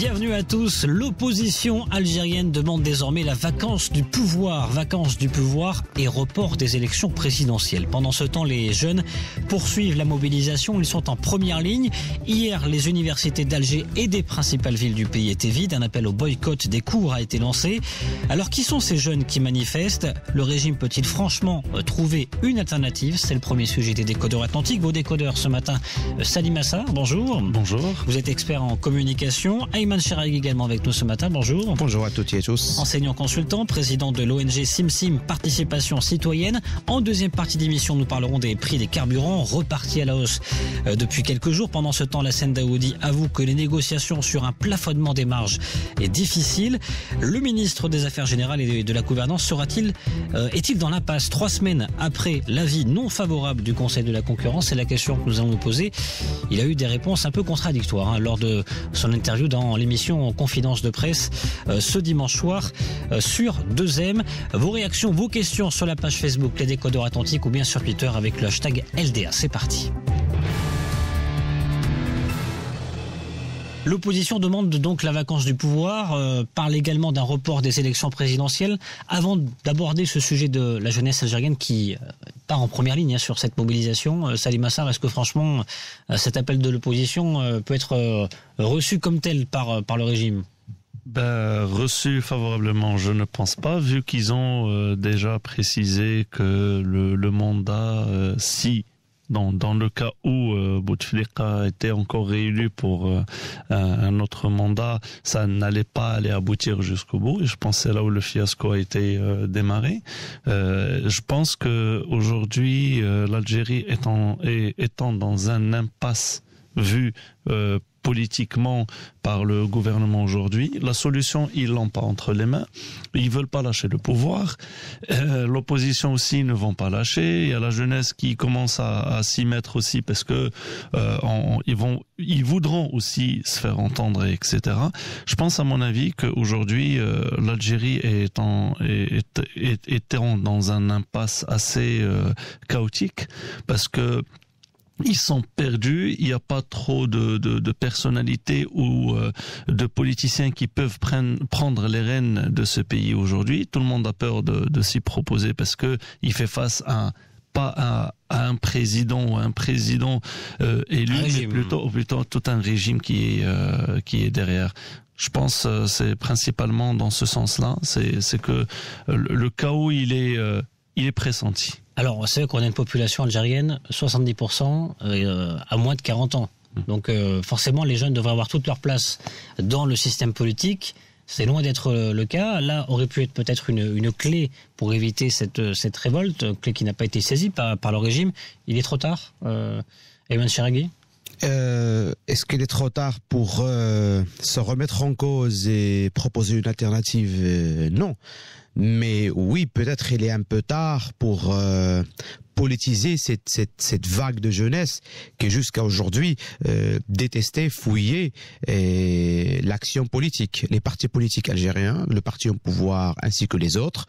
Bienvenue à tous. L'opposition algérienne demande désormais la vacance du pouvoir, vacance du pouvoir et report des élections présidentielles. Pendant ce temps, les jeunes poursuivent la mobilisation. Ils sont en première ligne. Hier, les universités d'Alger et des principales villes du pays étaient vides. Un appel au boycott des cours a été lancé. Alors, qui sont ces jeunes qui manifestent Le régime peut-il franchement trouver une alternative C'est le premier sujet des décodeurs atlantiques. Vos décodeurs ce matin, Salim Assar. bonjour. Bonjour. Vous êtes expert en communication. Simon également avec nous ce matin. Bonjour. Bonjour à toutes et à tous. Enseignant consultant, président de l'ONG SimSim Participation Citoyenne. En deuxième partie d'émission, nous parlerons des prix des carburants repartis à la hausse euh, depuis quelques jours. Pendant ce temps, la scène d'Aoudi avoue que les négociations sur un plafonnement des marges est difficile. Le ministre des Affaires générales et de la gouvernance sera-t-il, euh, est-il dans l'impasse trois semaines après l'avis non favorable du Conseil de la concurrence C'est la question que nous allons nous poser. Il a eu des réponses un peu contradictoires hein, lors de son interview dans L'émission l'émission Confidence de presse euh, ce dimanche soir euh, sur 2M. Vos réactions, vos questions sur la page Facebook Les Décodeurs Atlantiques ou bien sur Twitter avec le hashtag LDA. C'est parti. L'opposition demande donc la vacance du pouvoir, euh, parle également d'un report des élections présidentielles. Avant d'aborder ce sujet de la jeunesse algérienne qui en première ligne hein, sur cette mobilisation. Euh, Salim Assar, est-ce que franchement, euh, cet appel de l'opposition euh, peut être reçu comme tel par, par le régime ben, reçu favorablement, je ne pense pas, vu qu'ils ont déjà précisé que le, mandat, si dans, le cas où euh, Bouteflika était encore réélu pour euh, un autre mandat, ça n'allait pas aller aboutir jusqu'au bout. je pense que c'est là où le fiasco a été euh, démarré. je pense que aujourd'hui, l'Algérie étant, dans un impasse vu par politiquement par le gouvernement aujourd'hui. La solution, ils l'ont pas entre les mains. Ils veulent pas lâcher le pouvoir. Euh, l'opposition aussi ne vont pas lâcher. Il y a la jeunesse qui commence à, s'y mettre aussi parce que euh, ils vont, ils voudront aussi se faire entendre, etc. Je pense à mon avis qu'aujourd'hui euh, l'Algérie est en est, dans un impasse assez euh, chaotique parce que ils sont perdus, il n'y a pas trop de, de, de personnalités ou euh, de politiciens qui peuvent prendre les rênes de ce pays aujourd'hui. Tout le monde a peur de, de s'y proposer parce que il fait face à pas à, un président ou un président euh, élu, mais plutôt, plutôt tout un régime qui est, euh, qui est derrière. Je pense c'est principalement dans ce sens-là, c'est que le chaos il est il est pressenti Alors, on sait qu'on a une population algérienne, 70% euh, à moins de 40 ans. Hum. Donc euh, forcément, les jeunes devraient avoir toute leur place dans le système politique. C'est loin d'être euh, le cas. Là, aurait pu être peut-être une, clé pour éviter cette, cette révolte, clé qui n'a pas été saisie par, le régime. Il est trop tard, euh, Eman Est-ce qu'il est trop tard pour se remettre en cause et proposer une alternative Non. Mais oui, peut-être il est un peu tard pour, euh, politiser cette, cette, cette vague de jeunesse qui jusqu'à aujourd'hui euh, détestait, fouillait l'action politique, les partis politiques algériens, le parti au pouvoir ainsi que les autres.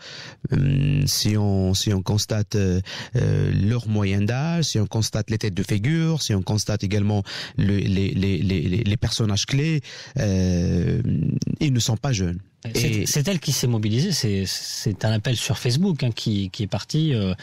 Hum, si on si on constate euh, euh, leur moyen d'âge, si on constate les têtes de figure, si on constate également les, les, les, les, personnages clés, euh, ils ne sont pas jeunes. C'est elle qui s'est mobilisée, c'est un appel sur Facebook hein, qui, qui est parti. Euh,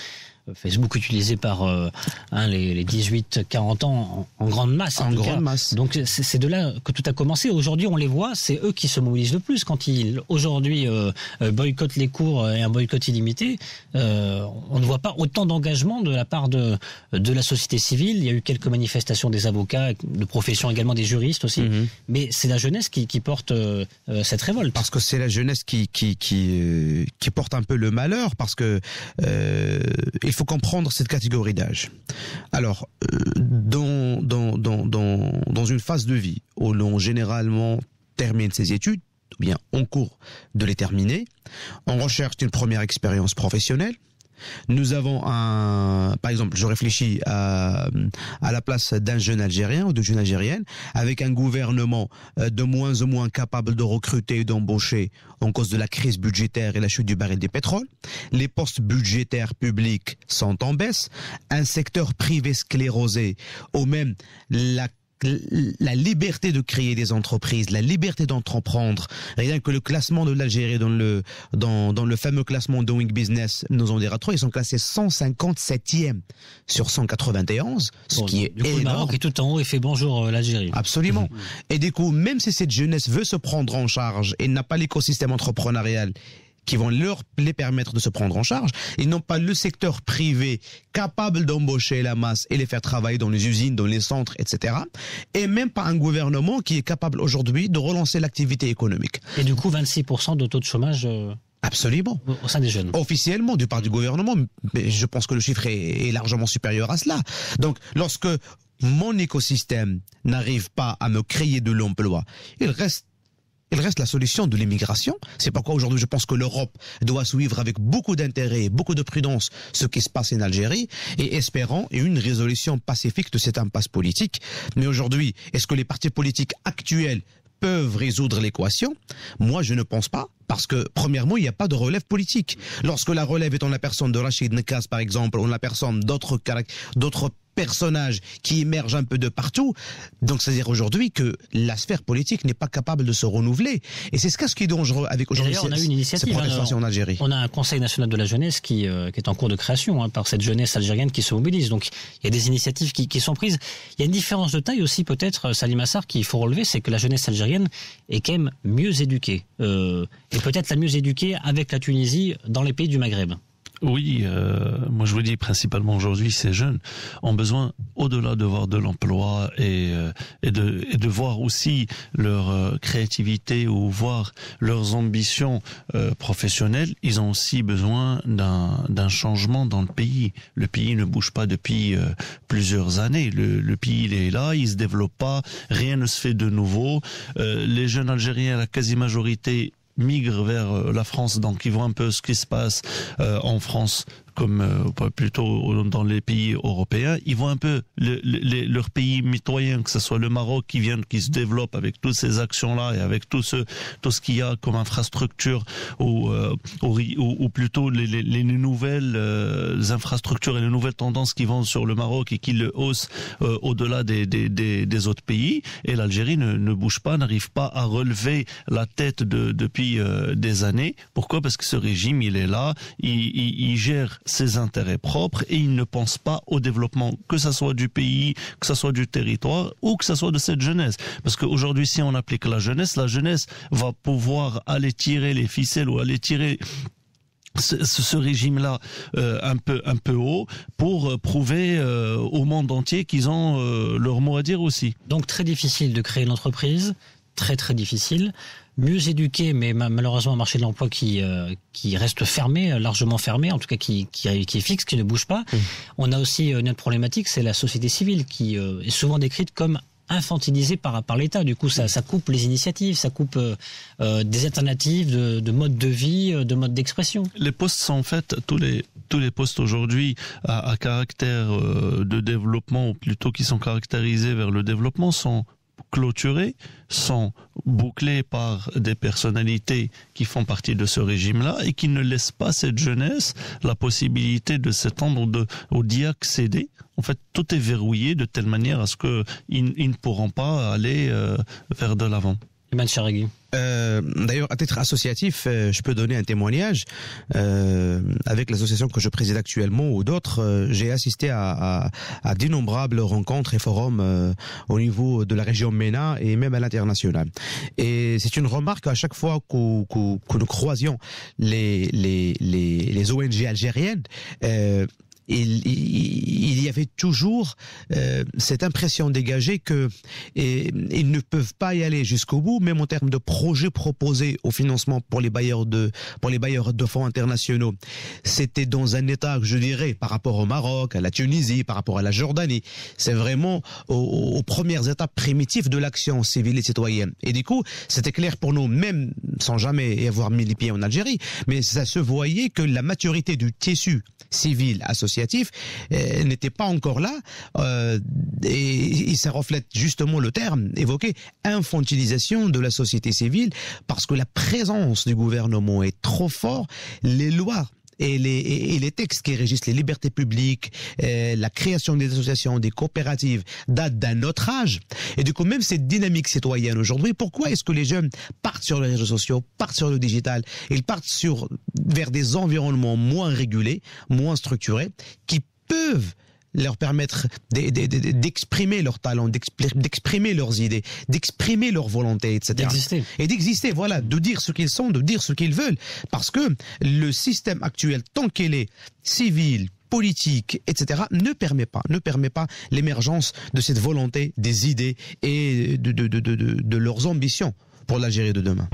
Facebook utilisé par euh, hein, les, 18-40 ans en, grande masse. En, grande masse. Donc c'est de là que tout a commencé. Aujourd'hui, on les voit, c'est eux qui se mobilisent le plus. Quand ils, aujourd'hui, euh, euh, boycottent les cours et un boycott illimité, on ne voit pas autant d'engagement de la part de, de la société civile. Il y a eu quelques manifestations des avocats, de profession également des juristes aussi. Mhm. Mais c'est la jeunesse qui, porte cette révolte. Parce que c'est la jeunesse qui, qui, porte un peu le malheur, parce que faut comprendre cette catégorie d'âge. Alors, euh, dans, dans, une phase de vie où l'on généralement termine ses études, ou bien en cours de les terminer, on recherche une première expérience professionnelle, nous avons un, par exemple, je réfléchis à, la place d'un jeune Algérien ou de jeune Algérienne, avec un gouvernement euh, de moins en moins capable de recruter et d'embaucher en cause de la crise budgétaire et la chute du baril des pétroles. Les postes budgétaires publics sont en baisse. Un secteur privé sclérosé, au même la la liberté de créer des entreprises, la liberté d'entreprendre. Rien que le classement de l'Algérie dans le, dans, le fameux classement Doing Business nous en dira trois ils sont classés 157e sur 191, ce qui est coup, énorme. Le Maroc tout en haut et fait bonjour euh, l'Algérie. Absolument. Et du coup, même si cette jeunesse veut se prendre en charge et n'a pas l'écosystème entrepreneurial qui vont leur les permettre de se prendre en charge Ils n'ont pas le secteur privé capable d'embaucher la masse et les faire travailler dans les usines, dans les centres, etc. Et même pas un gouvernement qui est capable aujourd'hui de relancer l'activité économique. Et du coup, 26% de taux de chômage euh, Absolument. Au sein des jeunes. Officiellement, du part du gouvernement, mais je pense que le chiffre est largement supérieur à cela. Donc, lorsque mon écosystème n'arrive pas à me créer de l'emploi, il reste il reste la solution de l'immigration. C'est pourquoi aujourd'hui je pense que l'Europe doit suivre avec beaucoup d'intérêt et beaucoup de prudence ce qui se passe en Algérie et espérant une résolution pacifique de cette impasse politique. Mais aujourd'hui, est-ce que les partis politiques actuels peuvent résoudre l'équation Moi, je ne pense pas. Parce que, premièrement, il n'y a pas de relève politique. Lorsque la relève est en la personne de Rachid Nekaz, par exemple, ou en la personne d'autres d'autres personnages qui émergent un peu de partout. Donc, c'est-à-dire aujourd'hui que la sphère politique n'est pas capable de se renouveler. Et c'est ce qui est dangereux avec aujourd'hui. On a une initiative en Algérie. On a un Conseil national de la jeunesse qui, euh, est en cours de création hein, par cette jeunesse algérienne qui se mobilise. Donc, il y a des initiatives qui, sont prises. Il y a une différence de taille aussi, peut-être, euh, Salim Assar, qu'il faut relever, c'est que la jeunesse algérienne est quand même mieux éduquée. Euh, et peut-être la mieux éduquée avec la Tunisie dans les pays du Maghreb. Oui, euh, moi je vous dis principalement aujourd'hui, ces jeunes ont besoin, au-delà de voir de l'emploi et, euh, et, de, de voir aussi leur euh, créativité ou voir leurs ambitions professionnelles, ils ont aussi besoin d'un changement dans le pays. Le pays ne bouge pas depuis plusieurs années. Le, le, pays il est là, il se développe pas, rien ne se fait de nouveau. les jeunes Algériens, la quasi-majorité, migrent vers euh, la France, donc ils voient un peu ce qui se passe euh, en France comme euh, plutôt dans les pays européens, ils voient un peu leur pays mitoyens, que ce soit le Maroc qui vient, qui se développe avec toutes ces actions-là et avec tout ce tout ce qu'il y a comme infrastructure ou euh, ou, plutôt les, les, les nouvelles euh, infrastructures et les nouvelles tendances qui vont sur le Maroc et qui le haussent au-delà des, des, des, autres pays. Et l'Algérie ne, ne, bouge pas, n'arrive pas à relever la tête de, depuis des années. Pourquoi Parce que ce régime, il est là, il, il, il gère ses intérêts propres et il ne pense pas au développement, que ce soit du pays, que ce soit du territoire ou que ce soit de cette jeunesse. Parce qu'aujourd'hui, si on applique la jeunesse, la jeunesse va pouvoir aller tirer les ficelles ou aller tirer ce, régime-là euh, un peu un peu haut pour euh, prouver euh, au monde entier qu'ils ont leur mot à dire aussi. Donc très difficile de créer une entreprise, très très difficile mieux éduqués, mais malheureusement un marché de l'emploi qui euh, reste fermé, euh, largement fermé, en tout cas qui est fixe, qui ne bouge pas. On a aussi euh, une autre problématique, c'est la société civile qui est souvent décrite comme infantilisée par par l'État. Du coup, ça, coupe les initiatives, ça coupe des alternatives de, modes mode de vie, de mode d'expression. Les postes sont en fait tous les postes aujourd'hui à, caractère de développement ou plutôt qui sont caractérisés vers le développement sont clôturés, sont bouclés par des personnalités qui font partie de ce régime-là et qui ne laissent pas cette jeunesse la possibilité de s'étendre, de, ou d'y accéder. En fait, tout est verrouillé de telle manière à ce qu'ils ils ne pourront pas aller euh, vers de l'avant. Euh, d'ailleurs, à titre associatif, euh, je peux donner un témoignage. Euh, avec l'association que je préside actuellement ou d'autres, j'ai assisté à, d'innombrables rencontres et forums au niveau de la région MENA et même à l'international. Et c'est une remarque à chaque fois que, nous croisions les, les, ONG algériennes il, y avait toujours euh, cette impression dégagée que ils ne peuvent pas y aller jusqu'au bout, même en termes de projets proposés au financement pour les bailleurs de pour les bailleurs de fonds internationaux. C'était dans un état, je dirais, par rapport au Maroc, à la Tunisie, par rapport à la Jordanie. C'est vraiment aux, premières étapes primitives de l'action civile et citoyenne. Et du coup, c'était clair pour nous, même sans jamais avoir mis les pieds en Algérie, mais ça se voyait que la maturité du tissu civil associé euh, n'était pas encore là euh, et, et, ça reflète justement le terme évoqué infantilisation de la société civile parce que la présence du gouvernement est trop forte. Les lois et les, textes qui régissent les libertés publiques, euh, la création des associations, des coopératives, datent d'un autre âge. Et du coup, même cette dynamique citoyenne aujourd'hui, pourquoi est-ce que les jeunes partent sur les réseaux sociaux, partent sur le digital, ils partent sur vers des environnements moins régulés, moins structurés, qui peuvent leur permettre d'exprimer leurs talents, d'exprimer leurs idées, d'exprimer leur volonté, etc. D'exister. Et d'exister, voilà, de dire ce qu'ils sont, de dire ce qu'ils veulent. Parce que le système actuel, tant qu'il est civil, politique, etc., ne permet pas, ne permet pas l'émergence de cette volonté des idées et de, de, de leurs ambitions pour l'Algérie de demain.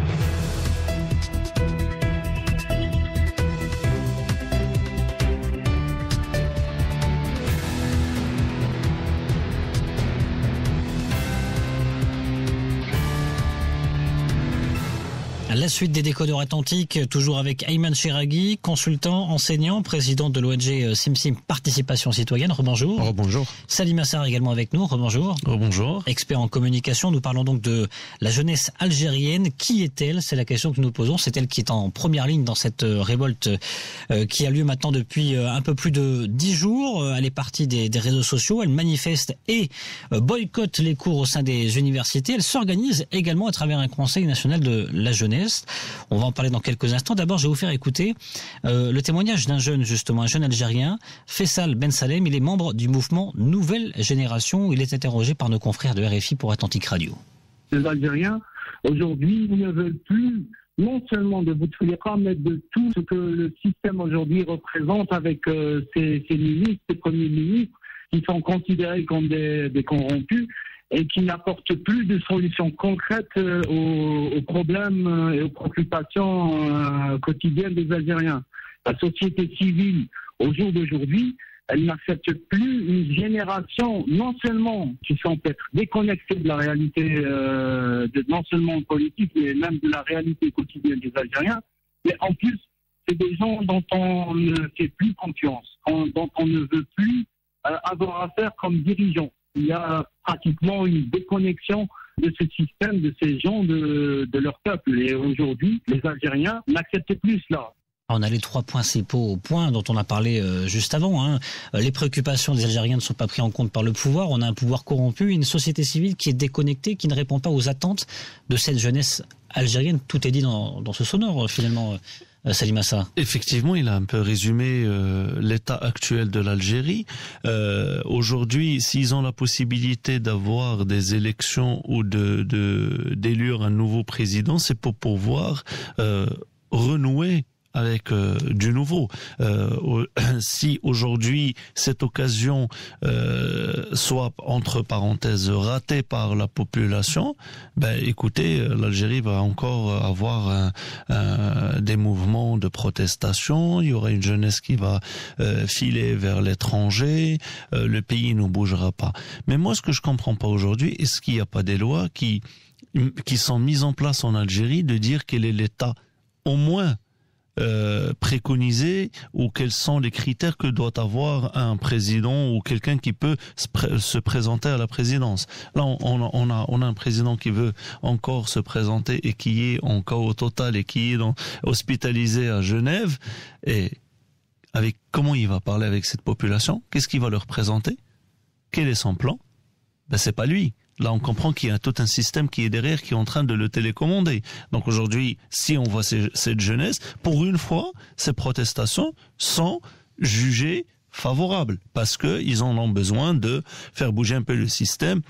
la suite des décodeurs atlantiques, toujours avec Ayman Cheraghi, consultant, enseignant, président de l'ONG euh, SimSim Participation Citoyenne. Rebonjour. Rebonjour. Salim Assar également avec nous. Rebonjour. Rebonjour. Expert en communication, nous parlons donc de la jeunesse algérienne. Qui est-elle C'est la question que nous posons. C'est elle qui est en première ligne dans cette euh, révolte euh, qui a lieu maintenant depuis un peu plus de dix jours. Elle est partie des réseaux sociaux. Elle manifeste et boycotte les cours au sein des universités. Elle s'organise également à travers un conseil national de la jeunesse. On va en parler dans quelques instants. D'abord, je vais vous faire écouter euh, le témoignage d'un jeune, justement, un jeune Algérien, Fessal Ben Salem. Il est membre du mouvement Nouvelle Génération. Il est interrogé par nos confrères de RFI pour Atlantique Radio. Les Algériens, aujourd'hui, ne veulent plus non seulement de Bouteflika, mais de tout ce que le système aujourd'hui représente avec ses, euh, ministres, ses premiers ministres, qui sont considérés comme des, des corrompus et qui n'apporte plus de solutions concrètes euh, aux, problèmes euh, et aux préoccupations euh, quotidiennes des Algériens. La société civile, au jour d'aujourd'hui, elle n'accepte plus une génération non seulement qui sont peut-être déconnectée de la réalité, de, non seulement politique, mais même de la réalité quotidienne des Algériens, mais en plus, c'est des gens dont on ne fait plus confiance, dont on ne veut plus avoir affaire comme dirigeants il y a pratiquement une déconnexion de ce système, de ces gens, de, leur peuple. Et aujourd'hui, les Algériens n'acceptent plus cela. On a les trois principaux points dont on a parlé euh, juste avant. Hein. Euh, les préoccupations des Algériens ne sont pas prises en compte par le pouvoir. On a un pouvoir corrompu, une société civile qui est déconnectée, qui ne répond pas aux attentes de cette jeunesse algérienne. Tout est dit dans ce sonore euh, finalement. Euh, Salimassa. Effectivement, il a un peu résumé euh, l'état actuel de l'Algérie. Euh, aujourd'hui, s'ils ont la possibilité d'avoir des élections ou de d'élire un nouveau président, c'est pour pouvoir renouer avec euh, du nouveau. Euh, si aujourd'hui cette occasion euh, soit entre parenthèses ratée par la population, ben écoutez, l'Algérie va encore avoir des mouvements de protestation. Il y aura une jeunesse qui va filer vers l'étranger. le pays ne bougera pas. Mais moi, ce que je comprends pas aujourd'hui, est-ce qu'il n'y a pas des lois qui qui sont mises en place en Algérie de dire quel est l'état au moins euh, préconiser ou quels sont les critères que doit avoir un président ou quelqu'un qui peut se, présenter à la présidence. Là, on, a, un président qui veut encore se présenter et qui est en chaos total et qui est hospitalisé à Genève. Et avec comment il va parler avec cette population Qu'est-ce qu'il va leur présenter Quel est son plan Ben c'est pas lui Là, on comprend qu'il y a tout un système qui est derrière, qui est en train de le télécommander. Donc aujourd'hui, si on voit cette jeunesse, pour une fois, ces protestations sont jugées favorables parce qu'ils en ont besoin de faire bouger un peu le système,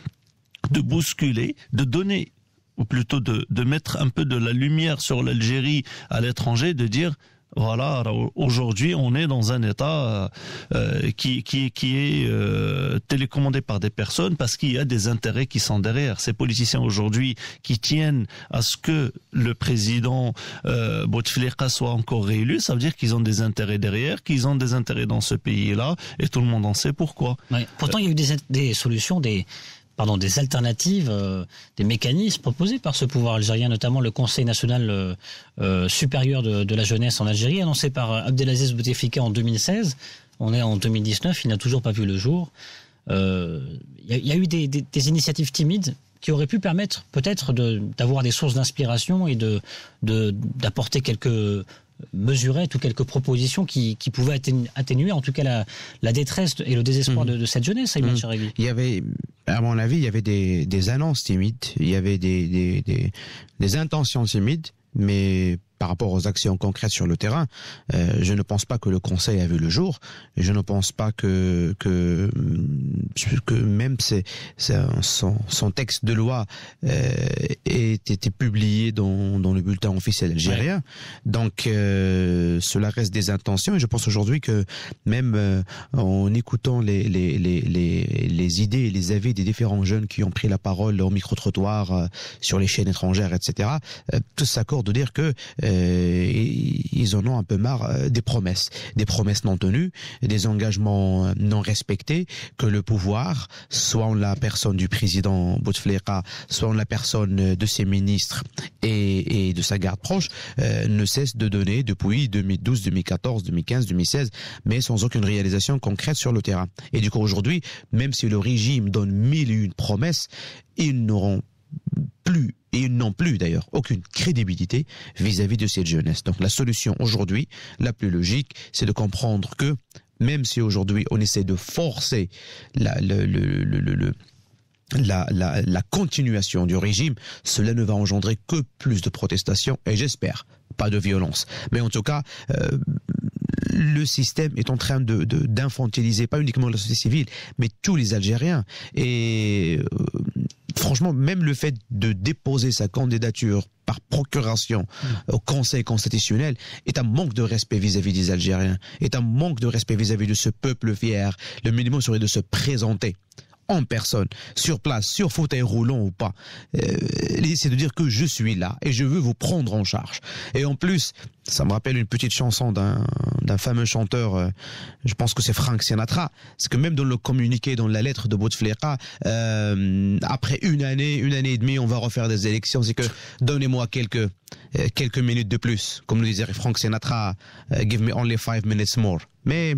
de bousculer, de donner, ou plutôt de, de mettre un peu de la lumière sur l'Algérie à l'étranger, de dire voilà, aujourd'hui, on est dans un État euh, euh, qui, qui, qui est euh, télécommandé par des personnes parce qu'il y a des intérêts qui sont derrière. Ces politiciens aujourd'hui qui tiennent à ce que le président euh, Bouteflika soit encore réélu, ça veut dire qu'ils ont des intérêts derrière, qu'ils ont des intérêts dans ce pays-là, et tout le monde en sait pourquoi. Pourtant, il y a eu des, des solutions, des pardon, des alternatives, euh, des mécanismes proposés par ce pouvoir algérien, notamment le Conseil national euh, euh, supérieur de, de, la jeunesse en Algérie, annoncé par Abdelaziz Bouteflika en 2016. On est en 2019, il n'a toujours pas vu le jour. Il euh, y, y, a eu des, des, initiatives timides qui auraient pu permettre peut-être d'avoir des sources d'inspiration et de d'apporter quelques mesurettes ou quelques propositions qui, qui pouvaient atténuer, en tout cas la, la détresse et le désespoir mmh. de, de, cette jeunesse mmh. Il y avait à mon avis, il y avait des, des annonces timides, il y avait des, des, des, des intentions timides, mais par rapport aux actions concrètes sur le terrain, euh, je ne pense pas que le Conseil a vu le jour. je ne pense pas que que, euh, que même son, son, texte de loi euh, ait été publié dans, dans le bulletin officiel algérien. Donc cela reste des intentions. Et je pense aujourd'hui que même en écoutant les les, les, les, les idées et les avis des différents jeunes qui ont pris la parole au micro trottoir sur les chaînes étrangères, etc., tout s'accorde de dire que euh, ils en ont un peu marre euh, des promesses, des promesses non tenues, des engagements euh, non respectés, que le pouvoir, soit en la personne du président Bouteflika, soit en la personne de ses ministres et, de sa garde proche, ne cesse de donner depuis 2012, 2014, 2015, 2016, mais sans aucune réalisation concrète sur le terrain. Et du coup, aujourd'hui, même si le régime donne mille et une promesses, ils n'auront plus et ils n'ont plus d'ailleurs aucune crédibilité vis-à-vis de cette jeunesse. Donc la solution aujourd'hui, la plus logique, c'est de comprendre que même si aujourd'hui on essaie de forcer la, la, continuation du régime, cela ne va engendrer que plus de protestations et j'espère pas de violence. Mais en tout cas, euh, le système est en train de d'infantiliser pas uniquement la société civile, mais tous les Algériens. Et euh, franchement, même le fait de déposer sa candidature par procuration mm. au Conseil constitutionnel est un manque de respect vis-à-vis des Algériens, est un manque de respect vis-à-vis de ce peuple fier. Le minimum serait de se présenter en personne, sur place, sur fauteuil roulant ou pas. Euh, c'est de dire que je suis là et je veux vous prendre en charge. Et en plus, ça me rappelle une petite chanson d'un, fameux chanteur, euh, je pense que c'est Frank Sinatra. C'est que même dans le communiqué, dans la lettre de Bouteflika, euh, après une année, une année et demie, on va refaire des élections. C'est que donnez-moi quelques euh, quelques minutes de plus, comme nous disait Frank Sinatra, give me only five minutes more. Mais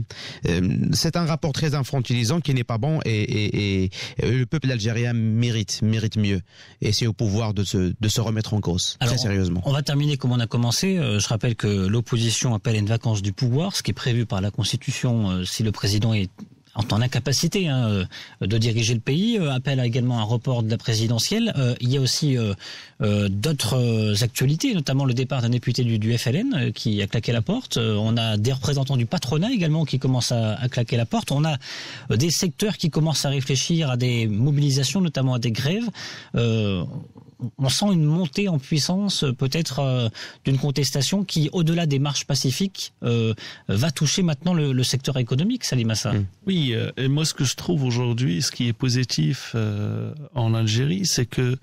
c'est un rapport très infantilisant qui n'est pas bon et, et, et, le peuple algérien mérite mérite mieux. Et c'est au pouvoir de se de se remettre en cause. très sérieusement. On va terminer comme on a commencé. Je rappelle que l'opposition appelle à une vacance du pouvoir, ce qui est prévu par la Constitution euh, si le président est en incapacité hein, euh, de diriger le pays, euh, appelle à également un report de la présidentielle. il y a aussi d'autres actualités, notamment le départ d'un député du, FLN qui a claqué la porte. on a des représentants du patronat également qui commencent à, claquer la porte. On a des secteurs qui commencent à réfléchir à des mobilisations, notamment à des grèves on sent une montée en puissance euh, peut-être euh, d'une contestation qui, au-delà des marches pacifiques, euh, va toucher maintenant le, secteur économique, Salimassa. Mm. Oui, et moi ce que je trouve aujourd'hui, ce qui est positif en Algérie, c'est que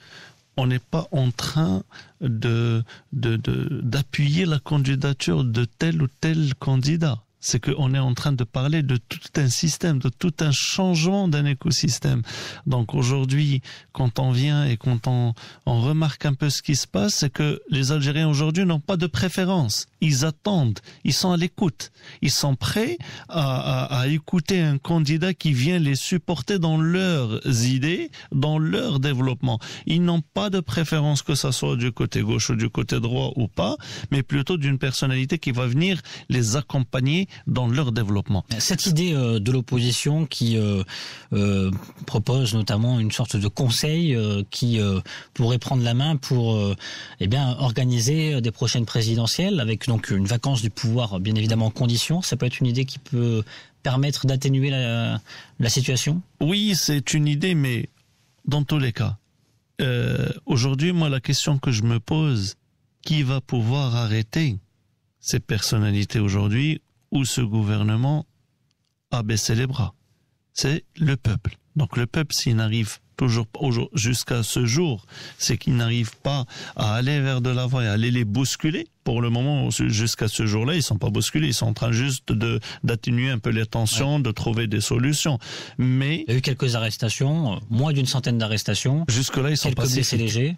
on n'est pas en train de d'appuyer la candidature de tel ou tel candidat c'est qu'on est en train de parler de tout un système, de tout un changement d'un écosystème. Donc aujourd'hui, quand on vient et quand on, remarque un peu ce qui se passe, c'est que les Algériens aujourd'hui n'ont pas de préférence. Ils attendent, ils sont à l'écoute, ils sont prêts à, à écouter un candidat qui vient les supporter dans leurs idées, dans leur développement. Ils n'ont pas de préférence que ça soit du côté gauche ou du côté droit ou pas, mais plutôt d'une personnalité qui va venir les accompagner dans leur développement. Cette idée euh, de l'opposition qui euh, euh, propose notamment une sorte de conseil qui pourrait prendre la main pour eh bien organiser des prochaines présidentielles avec donc une vacance du pouvoir bien évidemment en condition, ça peut être une idée qui peut permettre d'atténuer la, situation Oui, c'est une idée, mais dans tous les cas, aujourd'hui, moi, la question que je me pose, qui va pouvoir arrêter ces personnalités aujourd'hui où ce gouvernement a baissé les bras. C'est le peuple. Donc le peuple, s'il n'arrive toujours jusqu'à ce jour, c'est qu'il n'arrive pas à aller vers de l'avant et à aller les bousculer. Pour le moment, jusqu'à ce jour-là, ils sont pas bousculés. Ils sont en train juste de d'atténuer un peu les tensions, de trouver des solutions. Mais il y a eu quelques arrestations, euh, moins d'une centaine d'arrestations. Jusque là, ils sont passés. légers.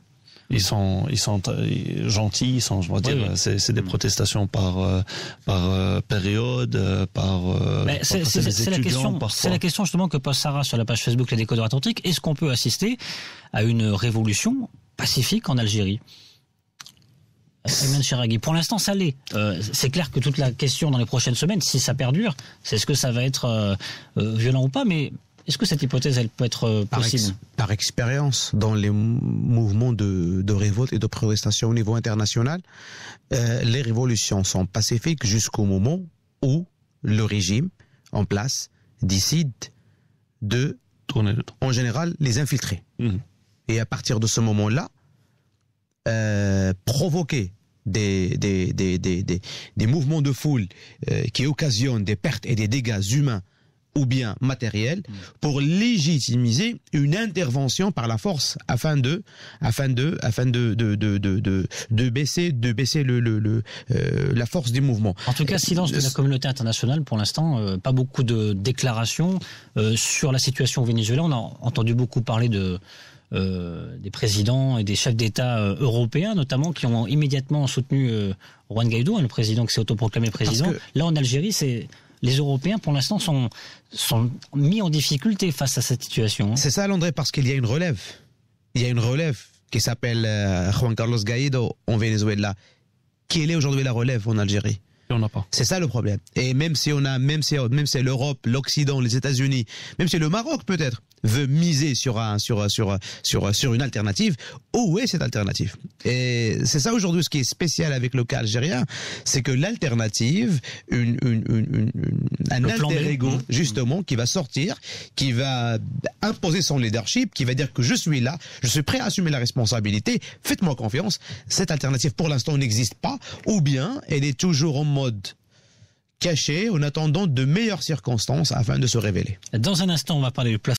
Ils sont, ils sont euh, gentils, sont, je veux dire, c'est des mm. protestations par euh, par euh, période, par. C'est la question. C'est la question justement que pose Sarah sur la page Facebook les Décodeurs Atlantique. Est-ce qu'on peut assister à une révolution pacifique en Algérie? Pour l'instant, ça l'est. c'est clair que toute la question dans les prochaines semaines, si ça perdure, c'est ce que ça va être violent ou pas, mais est-ce que cette hypothèse, elle peut être euh, possible Par, expérience, dans les mouvements de, révolte et de protestation au niveau international, euh, les révolutions sont pacifiques jusqu'au moment où le régime en place décide de, Tourner en général, les infiltrer. Mmh. Et à partir de ce moment-là, euh, provoquer des, mouvements de foule qui occasionnent des pertes et des dégâts humains ou bien matériel hmm. pour légitimiser une intervention par la force afin de afin de afin de de baisser de baisser le, euh, la force des mouvements. En tout cas, euh, silence de la euh, communauté internationale pour l'instant, pas beaucoup de déclarations sur la situation au Venezuela. On a entendu beaucoup parler de des présidents et des chefs d'État européens, notamment, qui ont immédiatement soutenu Juan Guaido, hein, le président qui s'est autoproclamé président. Là, en Algérie, c'est les Européens, pour l'instant, sont, mis en difficulté face à cette situation. Hein. C'est ça, Landré, parce qu'il y a une relève. Il y a une relève qui s'appelle euh, Juan Carlos Gaido en Venezuela. Qui est aujourd'hui la relève en Algérie c'est ça le problème. Et même si on a, même si, même si l'Europe, l'Occident, les États-Unis, même si le Maroc peut-être veut miser sur un, sur, sur, sur, sur une alternative, où est cette alternative Et c'est ça aujourd'hui ce qui est spécial avec le cas algérien, c'est que l'alternative, un mmh. justement, qui va sortir, qui va imposer son leadership, qui va dire que je suis là, je suis prêt à assumer la responsabilité, faites-moi confiance, cette alternative pour l'instant n'existe pas, ou bien elle est toujours en mode caché en attendant de meilleures circonstances afin de se révéler. Dans un instant, on va parler du placement.